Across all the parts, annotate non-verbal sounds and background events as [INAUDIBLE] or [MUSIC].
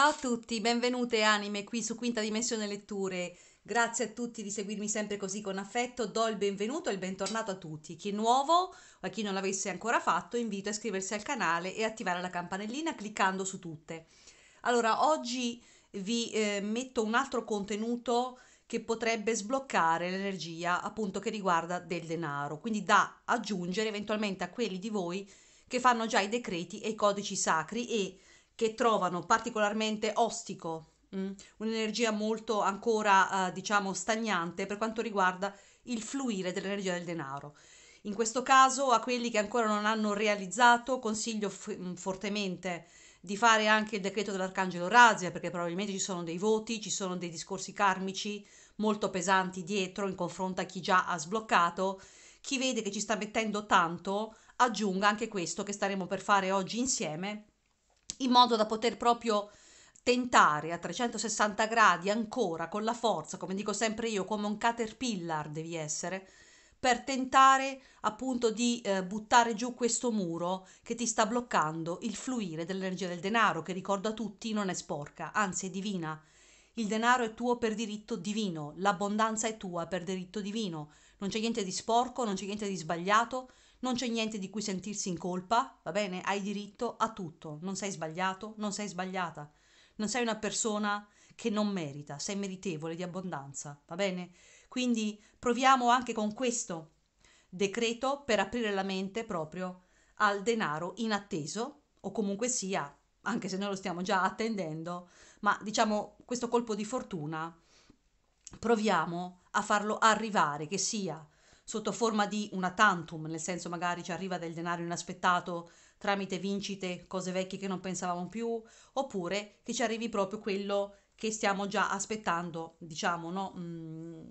Ciao a tutti, benvenute anime qui su Quinta Dimensione Letture. Grazie a tutti di seguirmi sempre così con affetto, do il benvenuto e il bentornato a tutti. Chi è nuovo o a chi non l'avesse ancora fatto, invito a iscriversi al canale e attivare la campanellina cliccando su tutte. Allora, oggi vi eh, metto un altro contenuto che potrebbe sbloccare l'energia appunto che riguarda del denaro, quindi da aggiungere eventualmente a quelli di voi che fanno già i decreti e i codici sacri e che trovano particolarmente ostico, mm, un'energia molto ancora, eh, diciamo, stagnante per quanto riguarda il fluire dell'energia del denaro. In questo caso a quelli che ancora non hanno realizzato consiglio f- mm, fortemente di fare anche il decreto dell'Arcangelo Razia perché probabilmente ci sono dei voti, ci sono dei discorsi karmici molto pesanti dietro in confronto a chi già ha sbloccato. Chi vede che ci sta mettendo tanto aggiunga anche questo che staremo per fare oggi insieme in modo da poter proprio tentare a 360 gradi ancora con la forza, come dico sempre io, come un caterpillar devi essere, per tentare appunto di eh, buttare giù questo muro che ti sta bloccando il fluire dell'energia del denaro, che ricordo a tutti non è sporca, anzi è divina. Il denaro è tuo per diritto divino, l'abbondanza è tua per diritto divino, non c'è niente di sporco, non c'è niente di sbagliato, non c'è niente di cui sentirsi in colpa, va bene? Hai diritto a tutto, non sei sbagliato, non sei sbagliata, non sei una persona che non merita, sei meritevole di abbondanza, va bene? Quindi proviamo anche con questo decreto per aprire la mente proprio al denaro inatteso o comunque sia, anche se noi lo stiamo già attendendo, ma diciamo questo colpo di fortuna proviamo a farlo arrivare, che sia sotto forma di una tantum, nel senso magari ci arriva del denaro inaspettato tramite vincite, cose vecchie che non pensavamo più, oppure che ci arrivi proprio quello che stiamo già aspettando, diciamo, no? Mm,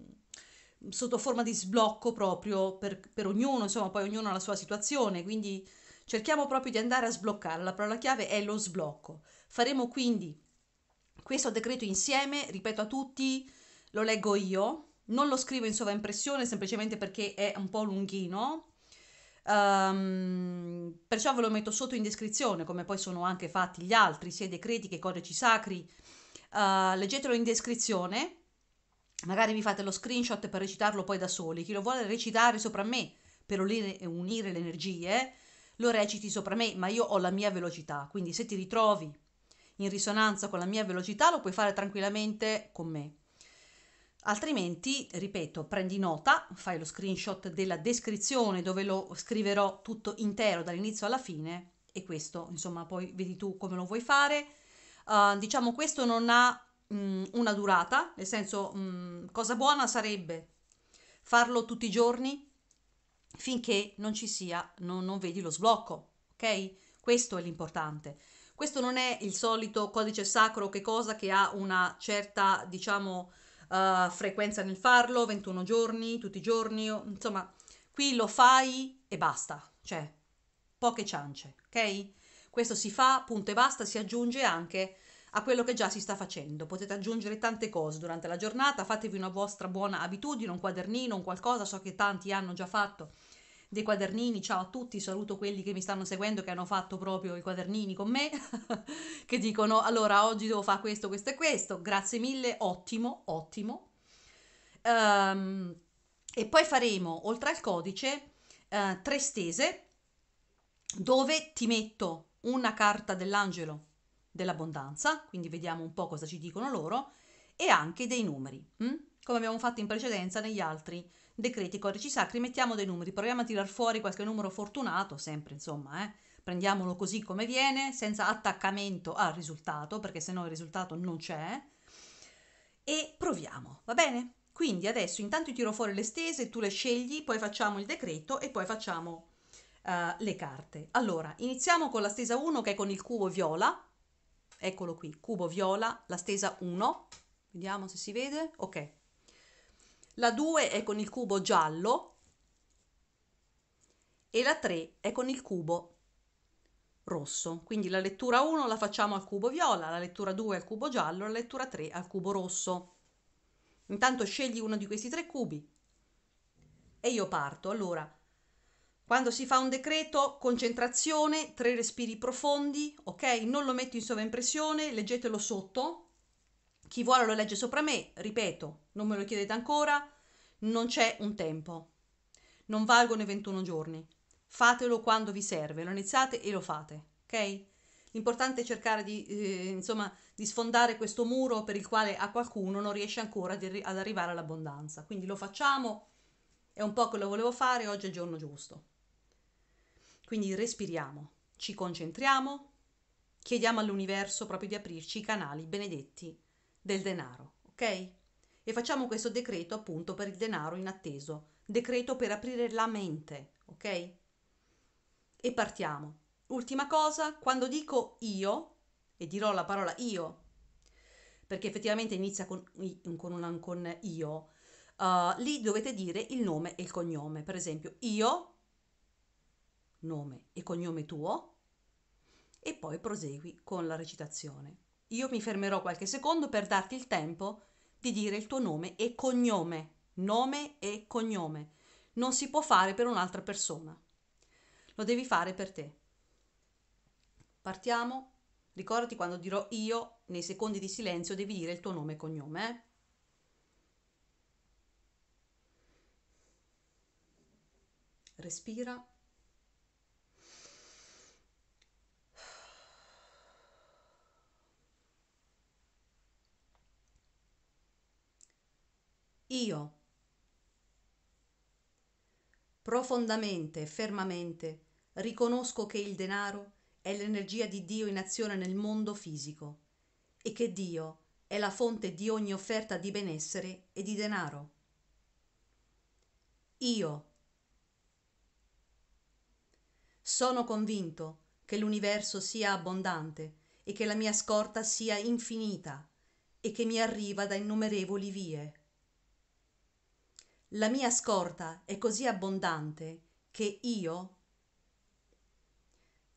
sotto forma di sblocco proprio per, per ognuno, insomma, poi ognuno ha la sua situazione, quindi cerchiamo proprio di andare a sbloccare, la parola chiave è lo sblocco. Faremo quindi questo decreto insieme, ripeto a tutti, lo leggo io, non lo scrivo in sovraimpressione semplicemente perché è un po' lunghino, um, perciò ve lo metto sotto in descrizione, come poi sono anche fatti gli altri, sia i decreti che i codici sacri. Uh, leggetelo in descrizione, magari vi fate lo screenshot per recitarlo poi da soli. Chi lo vuole recitare sopra me per unire, unire le energie, lo reciti sopra me, ma io ho la mia velocità, quindi se ti ritrovi in risonanza con la mia velocità lo puoi fare tranquillamente con me. Altrimenti, ripeto, prendi nota, fai lo screenshot della descrizione dove lo scriverò tutto intero dall'inizio alla fine e questo, insomma, poi vedi tu come lo vuoi fare. Uh, diciamo questo non ha mh, mm, una durata, nel senso mh, mm, cosa buona sarebbe farlo tutti i giorni finché non ci sia, non, non vedi lo sblocco, ok? Questo è l'importante. Questo non è il solito codice sacro che cosa che ha una certa, diciamo, uh, frequenza nel farlo, 21 giorni, tutti i giorni, insomma, qui lo fai e basta, cioè poche ciance, ok? Questo si fa, punto e basta, si aggiunge anche a quello che già si sta facendo. Potete aggiungere tante cose durante la giornata, fatevi una vostra buona abitudine, un quadernino, un qualcosa, so che tanti hanno già fatto dei quadernini. Ciao a tutti, saluto quelli che mi stanno seguendo che hanno fatto proprio i quadernini con me, [LAUGHS] che dicono allora oggi devo fare questo, questo e questo. Grazie mille, ottimo, ottimo. Um, e poi faremo, oltre al codice, uh, tre stese dove ti metto una carta dell'angelo dell'abbondanza, quindi vediamo un po' cosa ci dicono loro, e anche dei numeri, hm? come abbiamo fatto in precedenza negli altri decreti, codici sacri, mettiamo dei numeri, proviamo a tirar fuori qualche numero fortunato, sempre insomma, eh? prendiamolo così come viene, senza attaccamento al risultato, perché se no il risultato non c'è, e proviamo, va bene? Quindi adesso intanto tiro fuori le stese, tu le scegli, poi facciamo il decreto e poi facciamo uh, le carte. Allora, iniziamo con la stesa 1 che è con il cubo viola, eccolo qui, cubo viola, la stesa 1, vediamo se si vede, ok, la 2 è con il cubo giallo e la 3 è con il cubo rosso. Quindi la lettura 1 la facciamo al cubo viola, la lettura 2 al cubo giallo, la lettura 3 al cubo rosso. Intanto scegli uno di questi tre cubi e io parto. Allora, quando si fa un decreto, concentrazione, tre respiri profondi, ok? Non lo metto in sovraimpressione, leggetelo sotto, chi vuole lo legge sopra me, ripeto, non me lo chiedete ancora, non c'è un tempo. Non valgono i 21 giorni. Fatelo quando vi serve, lo iniziate e lo fate, ok? L'importante è cercare di, eh, insomma, di sfondare questo muro per il quale a qualcuno non riesce ancora ad arrivare all'abbondanza. Quindi lo facciamo, è un po' quello che volevo fare, oggi è il giorno giusto. Quindi respiriamo, ci concentriamo, chiediamo all'universo proprio di aprirci i canali benedetti del denaro, ok? E facciamo questo decreto appunto per il denaro inatteso, decreto per aprire la mente, ok? E partiamo. Ultima cosa, quando dico io, e dirò la parola io, perché effettivamente inizia con, con, una, con io, uh, lì dovete dire il nome e il cognome. Per esempio, io, nome e cognome tuo, e poi prosegui con la recitazione. Io mi fermerò qualche secondo per darti il tempo di dire il tuo nome e cognome. Nome e cognome. Non si può fare per un'altra persona. Lo devi fare per te. Partiamo. Ricordati quando dirò io, nei secondi di silenzio devi dire il tuo nome e cognome. Eh? respira io profondamente e fermamente riconosco che il denaro è l'energia di dio in azione nel mondo fisico e che dio è la fonte di ogni offerta di benessere e di denaro io sono convinto che l'universo sia abbondante e che la mia scorta sia infinita e che mi arriva da innumerevoli vie la mia scorta è così abbondante che io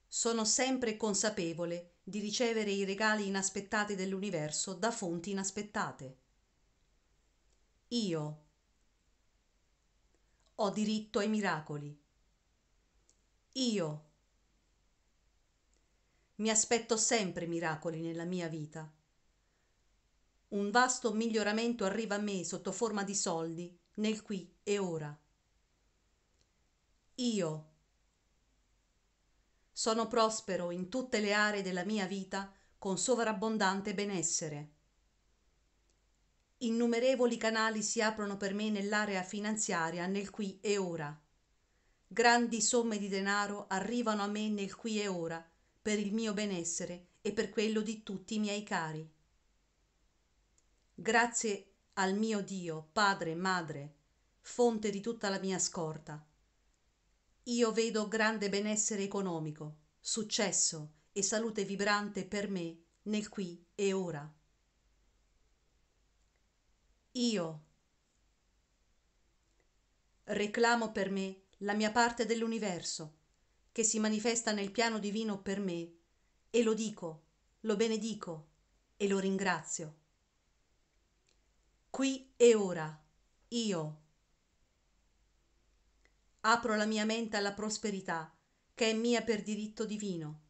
sono sempre consapevole di ricevere i regali inaspettati dell'universo da fonti inaspettate io ho diritto ai miracoli io mi aspetto sempre miracoli nella mia vita un vasto miglioramento arriva a me sotto forma di soldi nel qui e ora. Io sono prospero in tutte le aree della mia vita con sovrabbondante benessere. Innumerevoli canali si aprono per me nell'area finanziaria nel qui e ora. Grandi somme di denaro arrivano a me nel qui e ora per il mio benessere e per quello di tutti i miei cari. Grazie al mio Dio, Padre, e Madre, fonte di tutta la mia scorta. Io vedo grande benessere economico, successo e salute vibrante per me nel qui e ora. Io reclamo per me la mia parte dell'universo, che si manifesta nel piano divino per me, e lo dico, lo benedico e lo ringrazio qui e ora, io. Apro la mia mente alla prosperità, che è mia per diritto divino,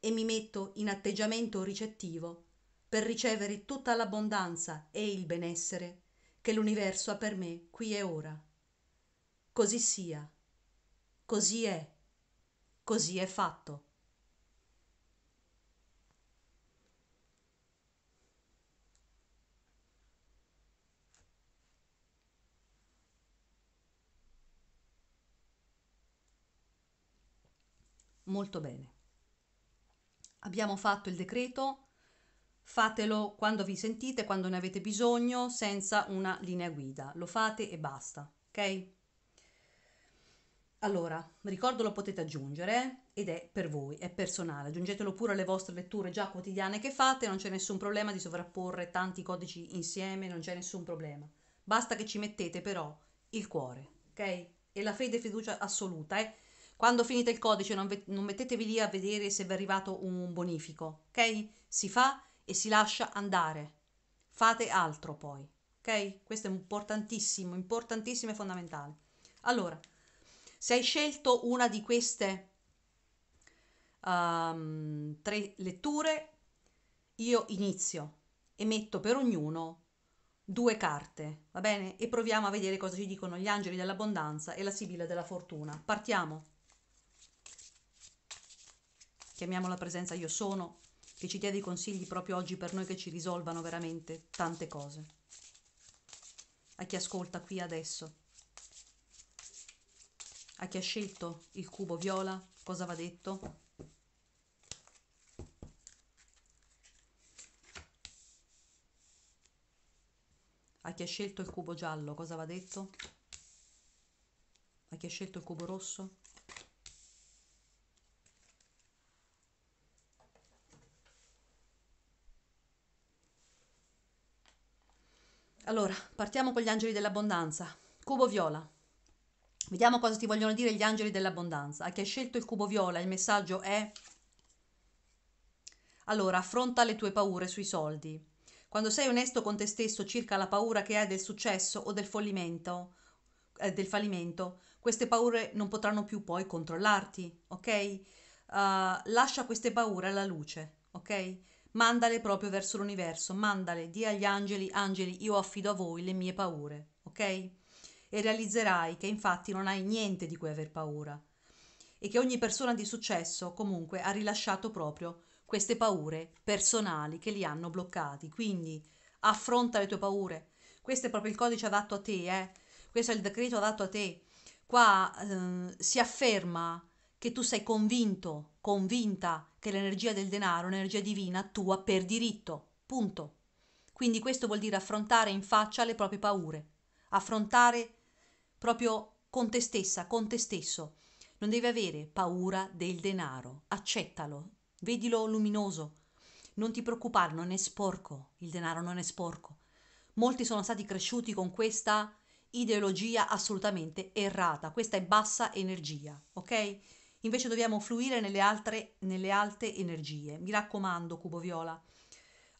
e mi metto in atteggiamento ricettivo per ricevere tutta l'abbondanza e il benessere che l'universo ha per me qui e ora. Così sia, così è, così è fatto. molto bene. Abbiamo fatto il decreto, fatelo quando vi sentite, quando ne avete bisogno, senza una linea guida. Lo fate e basta, ok? Allora, ricordo lo potete aggiungere ed è per voi, è personale. Aggiungetelo pure alle vostre letture già quotidiane che fate, non c'è nessun problema di sovrapporre tanti codici insieme, non c'è nessun problema. Basta che ci mettete però il cuore, ok? E la fede e fiducia assoluta, eh? Quando finite il codice non, ve- non mettetevi lì a vedere se vi è arrivato un bonifico, ok? Si fa e si lascia andare. Fate altro poi, ok? Questo è importantissimo, importantissimo e fondamentale. Allora, se hai scelto una di queste um, tre letture, io inizio e metto per ognuno due carte, va bene? E proviamo a vedere cosa ci dicono gli angeli dell'abbondanza e la sibilla della fortuna. Partiamo chiamiamo la presenza io sono, che ci dia dei consigli proprio oggi per noi che ci risolvano veramente tante cose. A chi ascolta qui adesso, a chi ha scelto il cubo viola, cosa va detto? A chi ha scelto il cubo giallo, cosa va detto? A chi ha scelto il cubo rosso? Allora, partiamo con gli angeli dell'abbondanza. Cubo viola. Vediamo cosa ti vogliono dire gli angeli dell'abbondanza. A chi hai scelto il cubo viola, il messaggio è... Allora, affronta le tue paure sui soldi. Quando sei onesto con te stesso circa la paura che hai del successo o del fallimento, eh, del fallimento queste paure non potranno più poi controllarti, ok? Uh, lascia queste paure alla luce, ok? mandale proprio verso l'universo, mandale, di agli angeli, angeli, io affido a voi le mie paure, ok? E realizzerai che infatti non hai niente di cui aver paura e che ogni persona di successo comunque ha rilasciato proprio queste paure personali che li hanno bloccati. Quindi affronta le tue paure. Questo è proprio il codice adatto a te, eh? Questo è il decreto adatto a te. Qua eh, si afferma che tu sei convinto, convinta che l'energia del denaro l'energia divina tua per diritto, punto. Quindi questo vuol dire affrontare in faccia le proprie paure, affrontare proprio con te stessa, con te stesso. Non devi avere paura del denaro, accettalo, vedilo luminoso, non ti preoccupare, non è sporco, il denaro non è sporco. Molti sono stati cresciuti con questa ideologia assolutamente errata, questa è bassa energia, ok? invece dobbiamo fluire nelle, altre, nelle alte energie. Mi raccomando, Cubo Viola,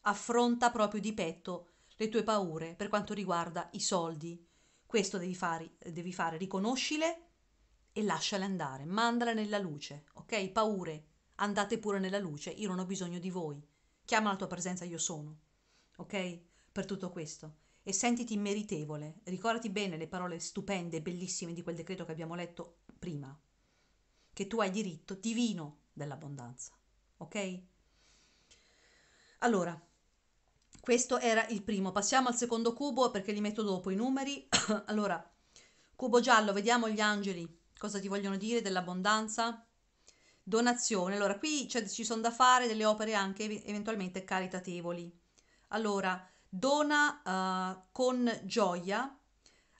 affronta proprio di petto le tue paure per quanto riguarda i soldi. Questo devi fare, devi fare riconoscile e lasciale andare, mandala nella luce, ok? Paure, andate pure nella luce, io non ho bisogno di voi. Chiama la tua presenza, io sono, ok? Per tutto questo. E sentiti meritevole, ricordati bene le parole stupende e bellissime di quel decreto che abbiamo letto prima che tu hai diritto divino dell'abbondanza. Ok? Allora, questo era il primo. Passiamo al secondo cubo perché li metto dopo i numeri. [COUGHS] allora, cubo giallo, vediamo gli angeli cosa ti vogliono dire dell'abbondanza. Donazione, allora qui cioè, ci sono da fare delle opere anche eventualmente caritatevoli. Allora, dona uh, con gioia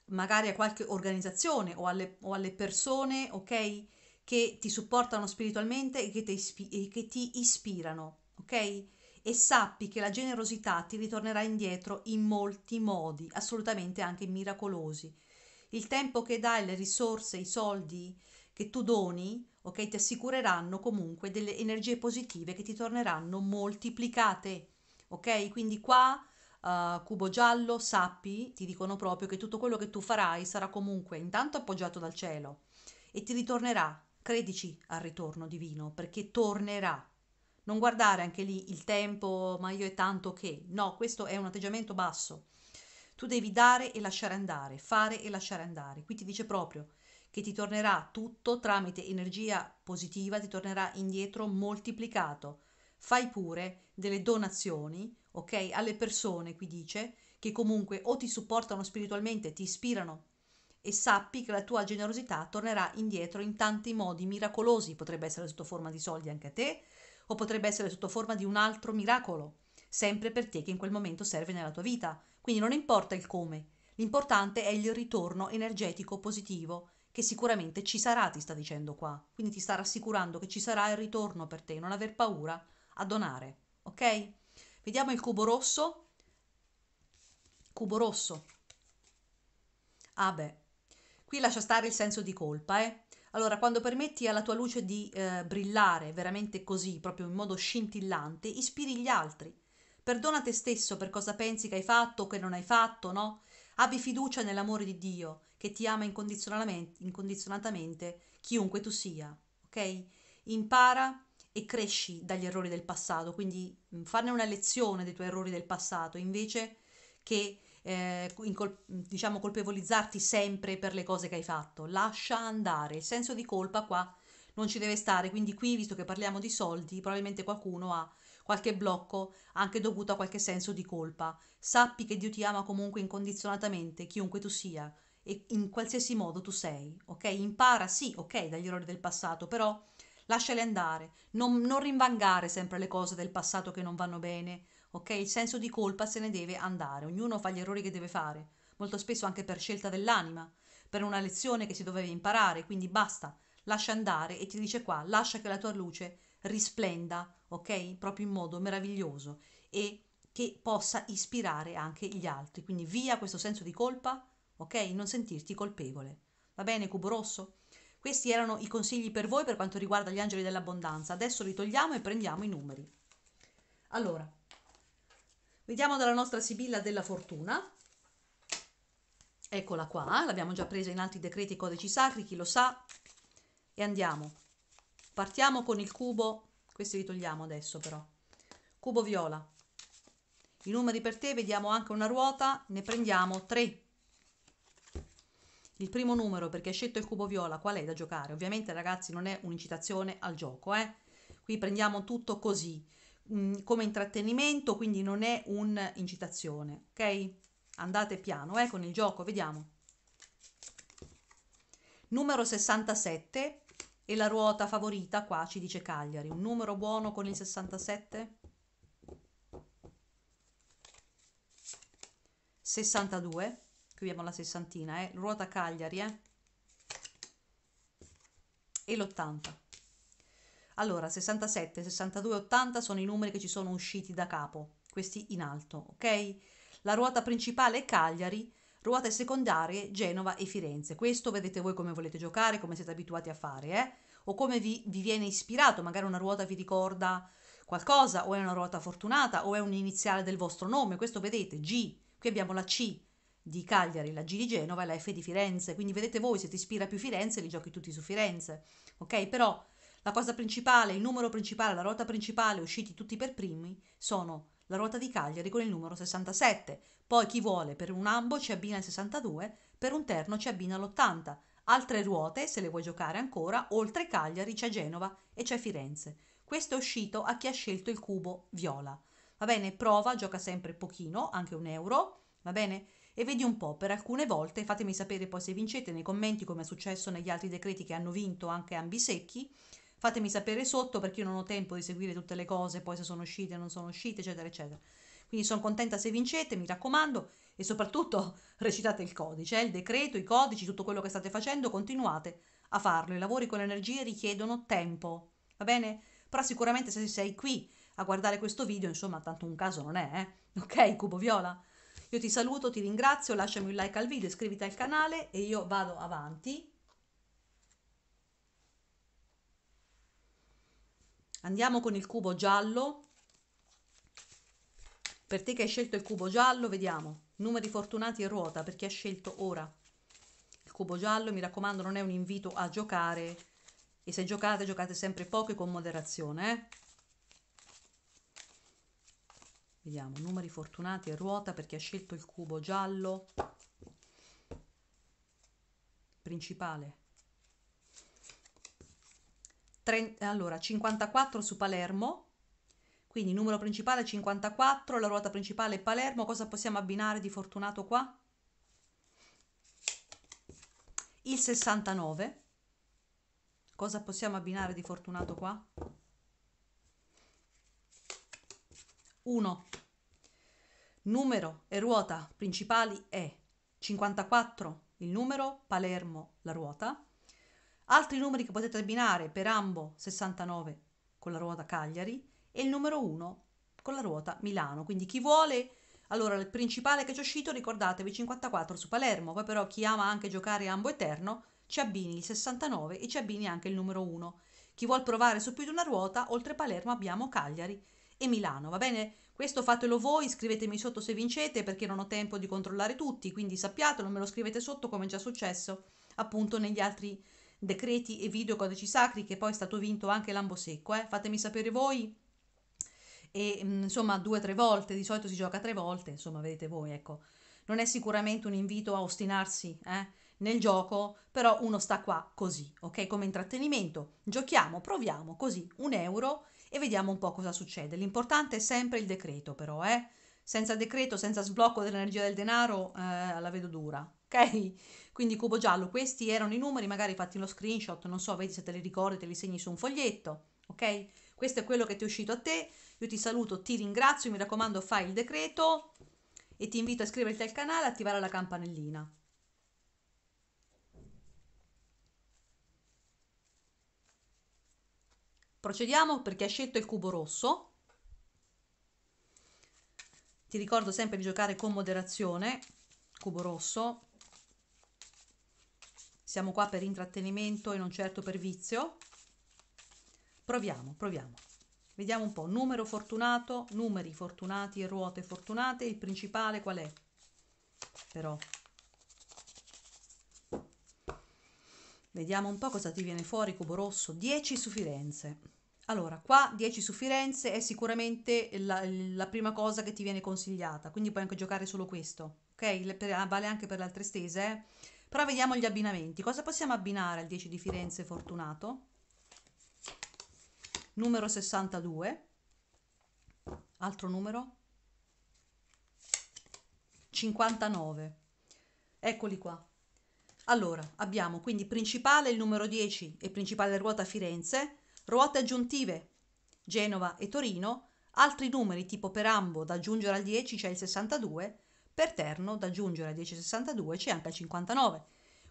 magari a qualche organizzazione o alle, o alle persone, ok? che ti supportano spiritualmente e che ti, ispi- che ti ispirano, ok? E sappi che la generosità ti ritornerà indietro in molti modi, assolutamente anche miracolosi. Il tempo che dai, le risorse, i soldi che tu doni, ok, ti assicureranno comunque delle energie positive che ti torneranno moltiplicate, ok? Quindi qua Uh, cubo giallo, sappi, ti dicono proprio che tutto quello che tu farai sarà comunque intanto appoggiato dal cielo e ti ritornerà Credici al ritorno divino, perché tornerà. Non guardare anche lì il tempo, ma io è tanto che. No, questo è un atteggiamento basso. Tu devi dare e lasciare andare, fare e lasciare andare. Qui ti dice proprio che ti tornerà tutto tramite energia positiva, ti tornerà indietro moltiplicato. Fai pure delle donazioni, ok, alle persone, qui dice, che comunque o ti supportano spiritualmente, ti ispirano e sappi che la tua generosità tornerà indietro in tanti modi miracolosi, potrebbe essere sotto forma di soldi anche a te, o potrebbe essere sotto forma di un altro miracolo, sempre per te che in quel momento serve nella tua vita. Quindi non importa il come, l'importante è il ritorno energetico positivo che sicuramente ci sarà, ti sta dicendo qua. Quindi ti sta rassicurando che ci sarà il ritorno per te, non aver paura a donare, ok? Vediamo il cubo rosso. Cubo rosso. Ah beh, Qui lascia stare il senso di colpa, eh. Allora, quando permetti alla tua luce di eh, brillare veramente così, proprio in modo scintillante, ispiri gli altri. Perdona te stesso per cosa pensi che hai fatto o che non hai fatto, no? Abbi fiducia nell'amore di Dio che ti ama incondizionatamente, chiunque tu sia, ok? Impara e cresci dagli errori del passato, quindi mm, farne una lezione dei tuoi errori del passato, invece che eh, col- diciamo colpevolizzarti sempre per le cose che hai fatto, lascia andare, il senso di colpa qua non ci deve stare, quindi qui visto che parliamo di soldi, probabilmente qualcuno ha qualche blocco anche dovuto a qualche senso di colpa. Sappi che Dio ti ama comunque incondizionatamente, chiunque tu sia e in qualsiasi modo tu sei, ok? Impara sì, ok, dagli errori del passato, però lasciali andare, non, non rinvangare sempre le cose del passato che non vanno bene ok? Il senso di colpa se ne deve andare, ognuno fa gli errori che deve fare, molto spesso anche per scelta dell'anima, per una lezione che si doveva imparare, quindi basta, lascia andare e ti dice qua, lascia che la tua luce risplenda, ok? Proprio in modo meraviglioso e che possa ispirare anche gli altri. Quindi via questo senso di colpa, ok? Non sentirti colpevole. Va bene, cubo rosso? Questi erano i consigli per voi per quanto riguarda gli angeli dell'abbondanza. Adesso li togliamo e prendiamo i numeri. Allora, Vediamo dalla nostra Sibilla della Fortuna. Eccola qua, eh, l'abbiamo già presa in altri decreti e codici sacri, chi lo sa. E andiamo. Partiamo con il cubo, questi li togliamo adesso però. Cubo viola. I numeri per te, vediamo anche una ruota, ne prendiamo tre. Il primo numero, perché hai scelto il cubo viola, qual è da giocare? Ovviamente ragazzi non è un'incitazione al gioco, eh? Qui prendiamo tutto così Mm, come intrattenimento, quindi non è un'incitazione, ok? Andate piano, eh, con il gioco, vediamo. Numero 67 e la ruota favorita qua ci dice Cagliari, un numero buono con il 67? 62, qui abbiamo la sessantina, eh? ruota Cagliari, eh? e l'80. Allora, 67, 62, 80 sono i numeri che ci sono usciti da capo, questi in alto, ok? La ruota principale è Cagliari, ruote secondarie Genova e Firenze. Questo vedete voi come volete giocare, come siete abituati a fare, eh? O come vi, vi viene ispirato, magari una ruota vi ricorda qualcosa, o è una ruota fortunata, o è un iniziale del vostro nome, questo vedete, G, qui abbiamo la C, di Cagliari, la G di Genova e la F di Firenze. Quindi vedete voi se ti ispira più Firenze, li giochi tutti su Firenze. Ok? Però la cosa principale, il numero principale, la ruota principale, usciti tutti per primi, sono la ruota di Cagliari con il numero 67. Poi chi vuole per un ambo ci abbina il 62, per un terno ci abbina l'80. Altre ruote, se le vuoi giocare ancora, oltre Cagliari c'è Genova e c'è Firenze. Questo è uscito a chi ha scelto il cubo viola. Va bene, prova, gioca sempre pochino, anche un euro, va bene? E vedi un po', per alcune volte, fatemi sapere poi se vincete nei commenti come è successo negli altri decreti che hanno vinto anche ambi secchi, Fatemi sapere sotto perché io non ho tempo di seguire tutte le cose, poi se sono uscite o non sono uscite, eccetera, eccetera. Quindi sono contenta se vincete, mi raccomando, e soprattutto [LAUGHS] recitate il codice, eh, il decreto, i codici, tutto quello che state facendo, continuate a farlo. I lavori con energie richiedono tempo, va bene? Però sicuramente se sei qui a guardare questo video, insomma, tanto un caso non è, eh? [LAUGHS] Ok, Cubo Viola? Io ti saluto, ti ringrazio, lasciami un like al video, iscriviti al canale e io vado avanti Andiamo con il cubo giallo. Per te che hai scelto il cubo giallo, vediamo. Numeri fortunati e ruota per chi ha scelto ora. Il cubo giallo, mi raccomando, non è un invito a giocare. E se giocate, giocate sempre poco e con moderazione. Eh? Vediamo, numeri fortunati e ruota per chi ha scelto il cubo giallo. Principale. 30, allora 54 su Palermo, quindi numero principale 54, la ruota principale è Palermo, cosa possiamo abbinare di fortunato qua? Il 69, cosa possiamo abbinare di fortunato qua? 1. Numero e ruota principali è 54 il numero, Palermo la ruota, Altri numeri che potete abbinare per Ambo 69 con la ruota Cagliari e il numero 1 con la ruota Milano. Quindi chi vuole, allora il principale che c'è uscito ricordatevi 54 su Palermo, poi però chi ama anche giocare Ambo Eterno ci abbini il 69 e ci abbini anche il numero 1. Chi vuol provare su più di una ruota, oltre Palermo abbiamo Cagliari e Milano, va bene? Questo fatelo voi, scrivetemi sotto se vincete perché non ho tempo di controllare tutti, quindi sappiatelo, me lo scrivete sotto come è già successo appunto negli altri decreti e video codici sacri che poi è stato vinto anche l'ambosecco, eh? fatemi sapere voi e mm, insomma due o tre volte, di solito si gioca tre volte, insomma vedete voi, ecco, non è sicuramente un invito a ostinarsi eh, nel gioco, però uno sta qua così, ok? Come intrattenimento, giochiamo, proviamo così, un euro e vediamo un po' cosa succede. L'importante è sempre il decreto però, eh? Senza decreto, senza sblocco dell'energia del denaro, eh, la vedo dura ok? Quindi cubo giallo, questi erano i numeri, magari fatti lo screenshot, non so, vedi se te li ricordi, te li segni su un foglietto, ok? Questo è quello che ti è uscito a te, io ti saluto, ti ringrazio, mi raccomando fai il decreto e ti invito a iscriverti al canale e attivare la campanellina. Procediamo perché chi ha scelto il cubo rosso. Ti ricordo sempre di giocare con moderazione, cubo rosso, siamo qua per intrattenimento e non certo per vizio. Proviamo, proviamo. Vediamo un po'. Numero fortunato, numeri fortunati e ruote fortunate. Il principale qual è? Però. Vediamo un po' cosa ti viene fuori, cubo rosso. 10 su Firenze. Allora, qua 10 su Firenze è sicuramente la, la, prima cosa che ti viene consigliata, quindi puoi anche giocare solo questo, ok? Le, per, vale anche per le altre stese. Eh? Però vediamo gli abbinamenti. Cosa possiamo abbinare al 10 di Firenze Fortunato? Numero 62. Altro numero? 59. Eccoli qua. Allora, abbiamo quindi principale il numero 10 e principale ruota Firenze, ruote aggiuntive Genova e Torino, altri numeri tipo per ambo da aggiungere al 10 c'è cioè il 62, per Terno, da aggiungere a 10,62 c'è anche a 59.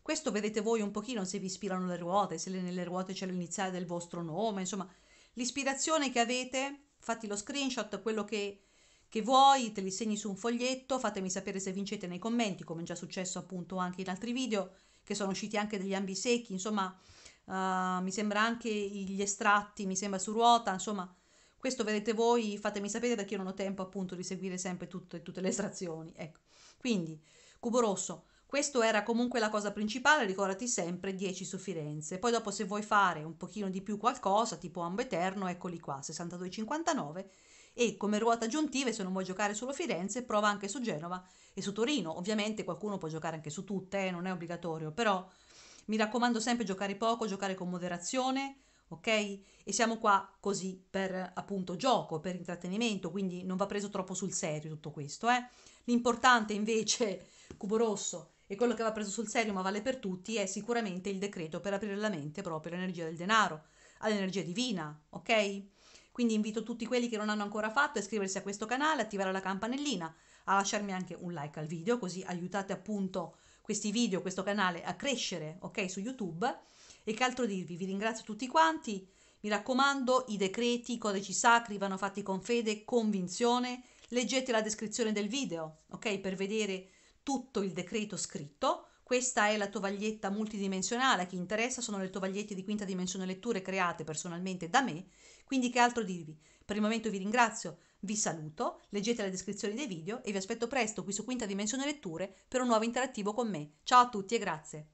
Questo vedete voi un pochino se vi ispirano le ruote, se nelle ruote c'è l'iniziale del vostro nome, insomma, l'ispirazione che avete, fatti lo screenshot, quello che, che vuoi, te li segni su un foglietto, fatemi sapere se vincete nei commenti, come è già successo appunto anche in altri video, che sono usciti anche degli ambi secchi, insomma, uh, mi sembra anche gli estratti, mi sembra su ruota, insomma, questo vedete voi, fatemi sapere perché io non ho tempo appunto di seguire sempre tutte, tutte le estrazioni. Ecco, quindi cubo rosso. Questo era comunque la cosa principale, ricordati sempre 10 su Firenze. Poi dopo se vuoi fare un pochino di più qualcosa, tipo Ambo Eterno, eccoli qua, 62,59 e come ruota aggiuntive se non vuoi giocare solo Firenze prova anche su Genova e su Torino ovviamente qualcuno può giocare anche su tutte eh, non è obbligatorio però mi raccomando sempre giocare poco giocare con moderazione ok? E siamo qua così per appunto gioco, per intrattenimento, quindi non va preso troppo sul serio tutto questo, eh? L'importante invece, Cubo Rosso, e quello che va preso sul serio ma vale per tutti, è sicuramente il decreto per aprire la mente proprio all'energia del denaro, all'energia divina, ok? Quindi invito tutti quelli che non hanno ancora fatto a iscriversi a questo canale, attivare la campanellina, a lasciarmi anche un like al video, così aiutate appunto questi video, questo canale a crescere, ok, su YouTube e che altro dirvi? Vi ringrazio tutti quanti. Mi raccomando, i decreti, i codici sacri vanno fatti con fede e convinzione. Leggete la descrizione del video, ok? Per vedere tutto il decreto scritto. Questa è la tovaglietta multidimensionale, a chi interessa sono le tovagliette di quinta dimensione letture create personalmente da me, quindi che altro dirvi? Per il momento vi ringrazio, vi saluto, leggete la descrizione dei video e vi aspetto presto qui su quinta dimensione letture per un nuovo interattivo con me. Ciao a tutti e grazie!